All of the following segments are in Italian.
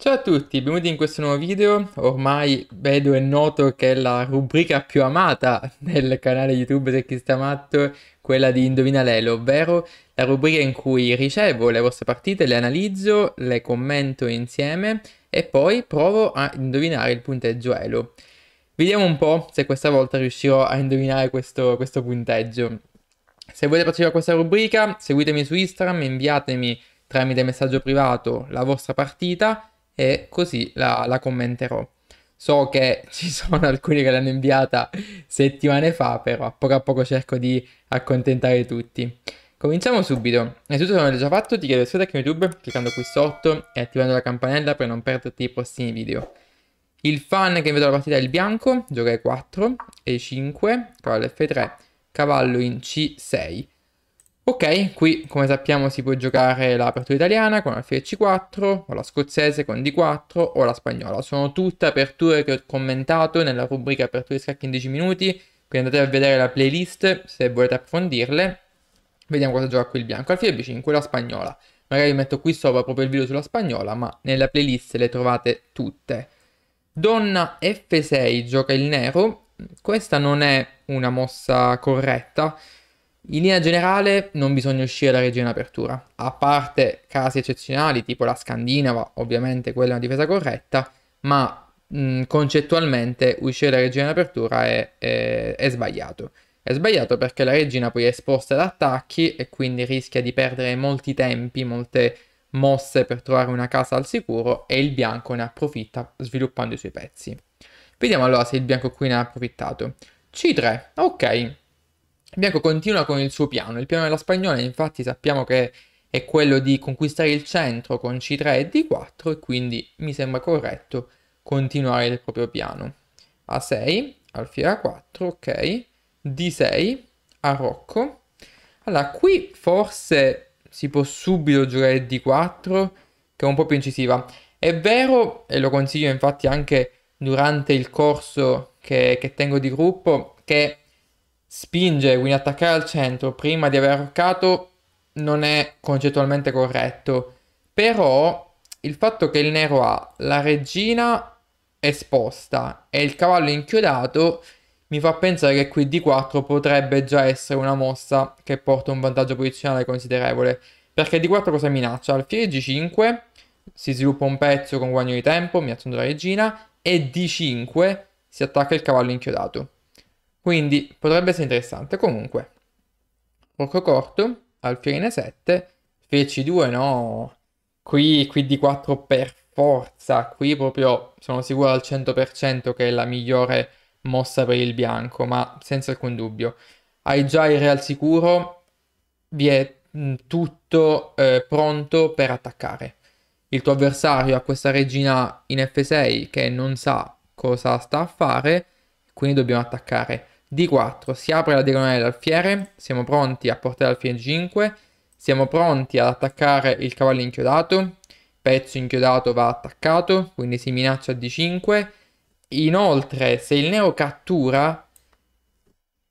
Ciao a tutti, benvenuti in questo nuovo video. Ormai vedo e noto che è la rubrica più amata del canale YouTube Se chi sta matto, quella di Indovina Lelo, ovvero la rubrica in cui ricevo le vostre partite, le analizzo, le commento insieme e poi provo a indovinare il punteggio Elo. Vediamo un po' se questa volta riuscirò a indovinare questo, questo punteggio. Se volete partecipare a questa rubrica, seguitemi su Instagram, inviatemi tramite messaggio privato la vostra partita e così la, la commenterò. So che ci sono alcuni che l'hanno inviata settimane fa, però a poco a poco cerco di accontentare tutti. Cominciamo subito. Innanzitutto, se non l'hai già fatto, ti chiedo iscriviti a YouTube cliccando qui sotto e attivando la campanella per non perderti i prossimi video. Il fan che vedo la partita è il bianco, gioca E4, E5, cavallo F3, cavallo in C6. Ok, qui come sappiamo si può giocare l'apertura italiana con alfiere C4, o la scozzese con D4 o la spagnola. Sono tutte aperture che ho commentato nella rubrica aperture scacchi in 10 minuti, quindi andate a vedere la playlist se volete approfondirle. Vediamo cosa gioca qui il bianco. Alfiere B5, la spagnola. Magari metto qui sopra proprio il video sulla spagnola, ma nella playlist le trovate tutte. Donna F6 gioca il nero. Questa non è una mossa corretta in linea generale non bisogna uscire dalla regia in apertura, a parte casi eccezionali tipo la scandinava, ovviamente quella è una difesa corretta, ma mh, concettualmente uscire dalla regia in apertura è, è, è, sbagliato. È sbagliato perché la regina poi è esposta ad attacchi e quindi rischia di perdere molti tempi, molte mosse per trovare una casa al sicuro e il bianco ne approfitta sviluppando i suoi pezzi. Vediamo allora se il bianco qui ne ha approfittato. C3, ok, Bianco continua con il suo piano. Il piano della spagnola, infatti, sappiamo che è quello di conquistare il centro con C3 e D4 e quindi mi sembra corretto continuare il proprio piano. A6, alfiere A4, ok, D6, a Rocco. Allora, qui forse si può subito giocare D4, che è un po' più incisiva. È vero, e lo consiglio infatti anche durante il corso che, che tengo di gruppo, che spinge quindi attaccare al centro prima di aver arroccato non è concettualmente corretto, però il fatto che il nero ha la regina esposta e il cavallo inchiodato mi fa pensare che qui D4 potrebbe già essere una mossa che porta un vantaggio posizionale considerevole. Perché D4 cosa minaccia? Alfiere G5, si sviluppa un pezzo con guadagno di tempo, minacciando la regina, e D5 si attacca il cavallo inchiodato. Quindi potrebbe essere interessante. Comunque, Rocco corto, alfiere 7, feci 2 no, qui, qui di 4 per forza, qui proprio sono sicuro al 100% che è la migliore mossa per il bianco, ma senza alcun dubbio. Hai già il Real sicuro, vi è tutto eh, pronto per attaccare. Il tuo avversario ha questa regina in F6 che non sa cosa sta a fare quindi dobbiamo attaccare. D4, si apre la diagonale d'alfiere, siamo pronti a portare alfiere G5, siamo pronti ad attaccare il cavallo inchiodato, pezzo inchiodato va attaccato, quindi si minaccia D5. Inoltre, se il nero cattura,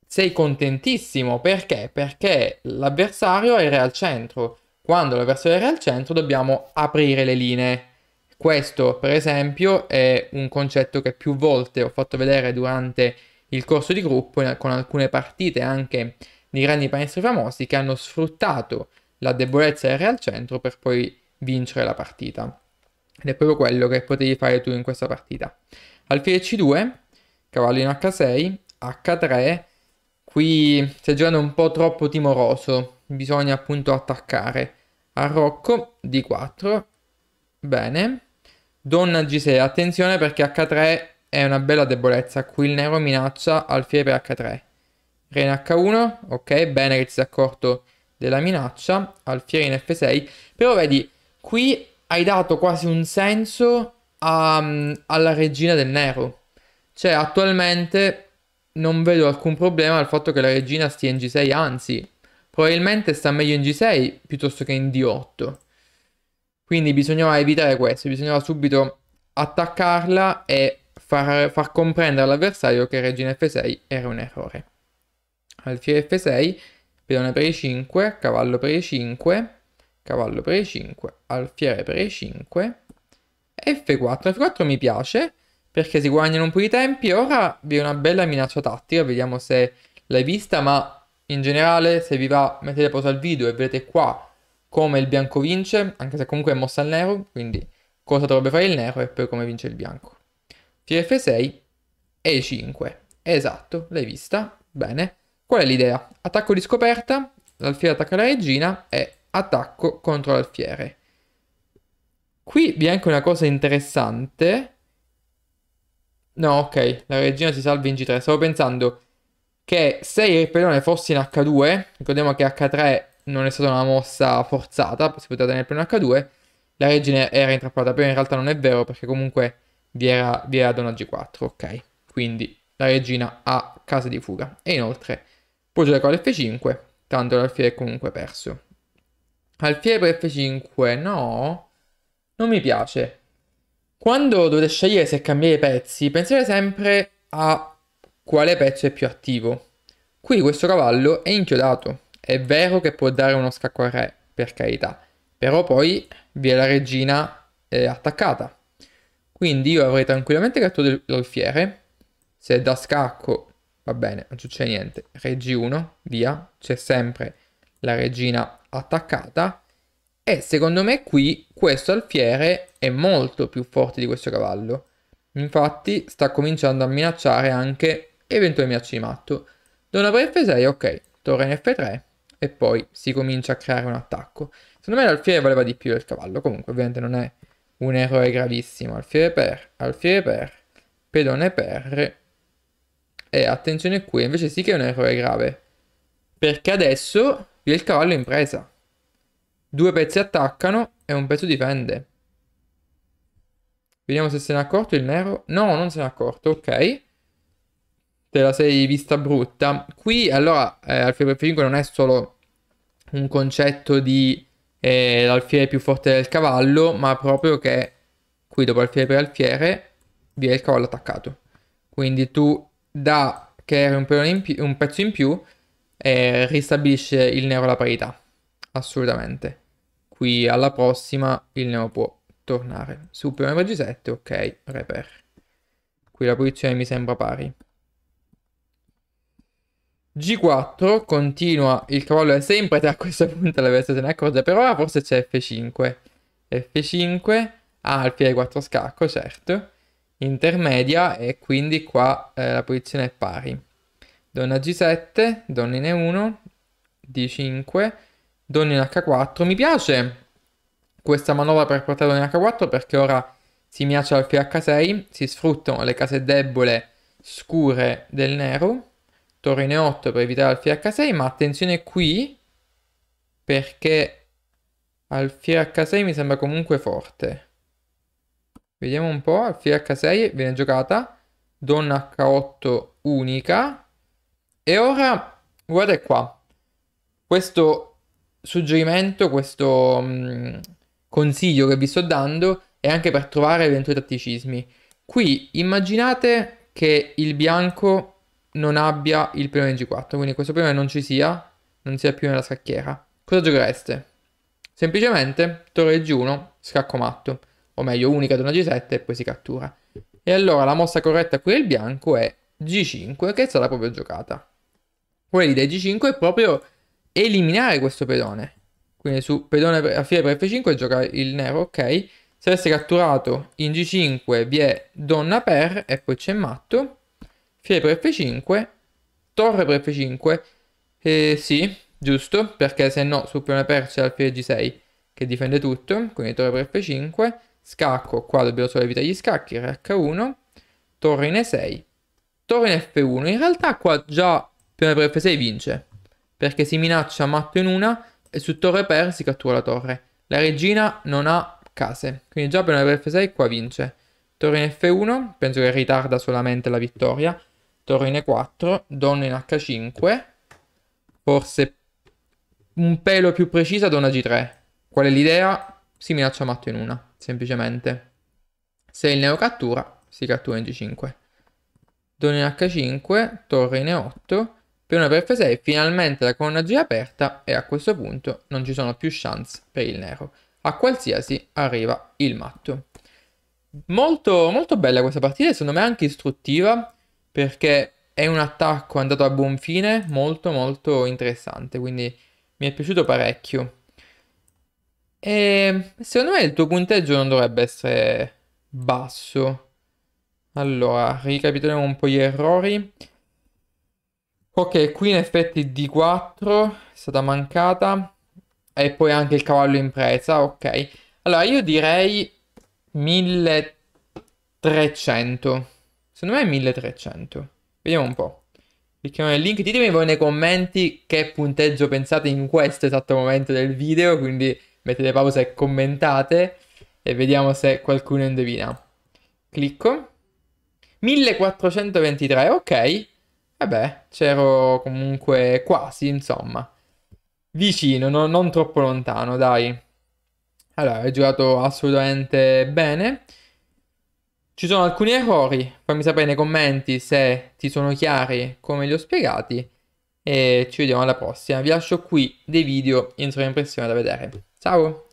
sei contentissimo, perché? Perché l'avversario era al centro. Quando l'avversario era al centro dobbiamo aprire le linee, questo, per esempio, è un concetto che più volte ho fatto vedere durante il corso di gruppo con alcune partite anche di grandi palestri famosi che hanno sfruttato la debolezza del Real Centro per poi vincere la partita. Ed è proprio quello che potevi fare tu in questa partita. Alfile C2, cavallo in H6, H3, qui stai giocando un po' troppo timoroso, bisogna appunto attaccare. Arrocco, D4, bene, Donna G6, attenzione perché H3 è una bella debolezza. Qui il nero minaccia alfiere per H3. Rena H1, ok, bene che ti sei accorto della minaccia. Alfiere in F6. Però vedi, qui hai dato quasi un senso a, mm, alla regina del nero. Cioè, attualmente non vedo alcun problema al fatto che la regina stia in G6, anzi, probabilmente sta meglio in G6 piuttosto che in D8. Quindi bisognava evitare questo, bisognava subito attaccarla e far, far comprendere all'avversario che regina f6 era un errore. Alfiere f6, pedone per i 5 cavallo per i 5 cavallo per i 5 alfiere per i 5 f4. f4 mi piace perché si guadagnano un po' di tempi. Ora vi è una bella minaccia tattica, vediamo se l'hai vista, ma in generale se vi va mettete pausa al video e vedete qua come il bianco vince, anche se comunque è mossa al nero, quindi cosa dovrebbe fare il nero e poi come vince il bianco. Fiere F6, E5, esatto, l'hai vista, bene. Qual è l'idea? Attacco di scoperta, l'alfiere attacca la regina e attacco contro l'alfiere. Qui vi è anche una cosa interessante. No, ok, la regina si salva in G3. Stavo pensando che se il pedone fosse in H2, ricordiamo che H3 non è stata una mossa forzata, si poteva tenere il prima H2, la regina era intrappolata, però in realtà non è vero perché comunque vi era, vi era donna G4, ok? Quindi la regina ha casa di fuga. E inoltre può giocare con l'F5, tanto l'alfiere è comunque perso. Alfiere per F5, no, non mi piace. Quando dovete scegliere se cambiare i pezzi, pensate sempre a quale pezzo è più attivo. Qui questo cavallo è inchiodato, è vero che può dare uno scacco al re, per carità, però poi vi è la regina eh, attaccata. Quindi io avrei tranquillamente catturato l'alfiere. Se da scacco, va bene, non succede niente. Re G1, via, c'è sempre la regina attaccata. E secondo me qui questo alfiere è molto più forte di questo cavallo. Infatti sta cominciando a minacciare anche eventuali minacci di matto. Donna per F6, ok. Torre in F3, e poi si comincia a creare un attacco. Secondo me l'alfiere valeva di più del cavallo, comunque ovviamente non è un errore gravissimo. Alfiere per, alfiere per, pedone per. E attenzione qui, invece sì che è un errore grave. Perché adesso il cavallo è in presa. Due pezzi attaccano e un pezzo difende. Vediamo se se n'è accorto il nero. No, non se n'è accorto, ok te la sei vista brutta. Qui allora eh, Alfiere F5 non è solo un concetto di eh, l'alfiere più forte del cavallo, ma proprio che qui dopo alfiere per alfiere vi è il cavallo attaccato. Quindi tu da che eri un, un pezzo in più eh, ristabilisce il nero la parità. Assolutamente. Qui alla prossima il nero può tornare. Su pione G7, ok, reper. Qui la posizione mi sembra pari. G4 continua il cavallo è sempre da questa punta la se ne accorge per ora forse c'è F5 F5 alfia ah, 4 scacco certo intermedia e quindi qua eh, la posizione è pari donna G7 donna in E1 D5 donna in H4 mi piace questa manovra per portarlo in H4 perché ora si miaccia al h 6 si sfruttano le case debole scure del nero Toro in 8 per evitare alfiere H6, ma attenzione qui perché alfiere H6 mi sembra comunque forte. Vediamo un po', alfiere H6 viene giocata, donna H8 unica e ora guarda qua, questo suggerimento, questo mh, mm, consiglio che vi sto dando è anche per trovare eventuali tatticismi. Qui immaginate che il bianco non abbia il pione G4, quindi questo pione non ci sia, non sia più nella scacchiera. Cosa giochereste? Semplicemente torre G1, scacco matto, o meglio unica donna G7 e poi si cattura. E allora la mossa corretta qui del bianco è G5 che è stata proprio giocata. Quella di G5 è proprio eliminare questo pedone. Quindi su pedone a fila per F5 gioca il nero, ok? Se avesse catturato in G5 vi è donna per e poi c'è matto Fiere per F5, torre per F5, eh, sì, giusto, perché se no su prima persa c'è alfiere G6 che difende tutto, quindi torre per F5, scacco, qua dobbiamo solo evitare gli scacchi, H1, torre in E6, torre in F1, in realtà qua già prima per F6 vince, perché si minaccia matto in una e su torre per si cattura la torre. La regina non ha case, quindi già prima per F6 qua vince. Torre in F1, penso che ritarda solamente la vittoria, toro in e4, donna in h5, forse un pelo più precisa donna g3. Qual è l'idea? Si minaccia matto in una, semplicemente. Se il neo cattura, si cattura in g5. Donna in h5, torre in e8, pione per f6, finalmente la colonna g è aperta e a questo punto non ci sono più chance per il nero. A qualsiasi arriva il matto. Molto, molto bella questa partita, secondo me anche istruttiva perché è un attacco andato a buon fine, molto molto interessante, quindi mi è piaciuto parecchio. E secondo me il tuo punteggio non dovrebbe essere basso. Allora, ricapitoliamo un po' gli errori. Ok, qui in effetti D4 è stata mancata e poi anche il cavallo in presa, ok. Allora, io direi 1300. Secondo me è 1300. Vediamo un po'. Clicchiamo nel link. Ditemi voi nei commenti che punteggio pensate in questo esatto momento del video. Quindi mettete pausa e commentate. E vediamo se qualcuno indovina. Clicco. 1423, ok. Vabbè, c'ero comunque quasi, insomma. Vicino, no, non troppo lontano, dai. Allora, hai giocato assolutamente bene. Ci sono alcuni errori, fammi sapere nei commenti se ti sono chiari come li ho spiegati e ci vediamo alla prossima. Vi lascio qui dei video in sovraimpressione da vedere. Ciao!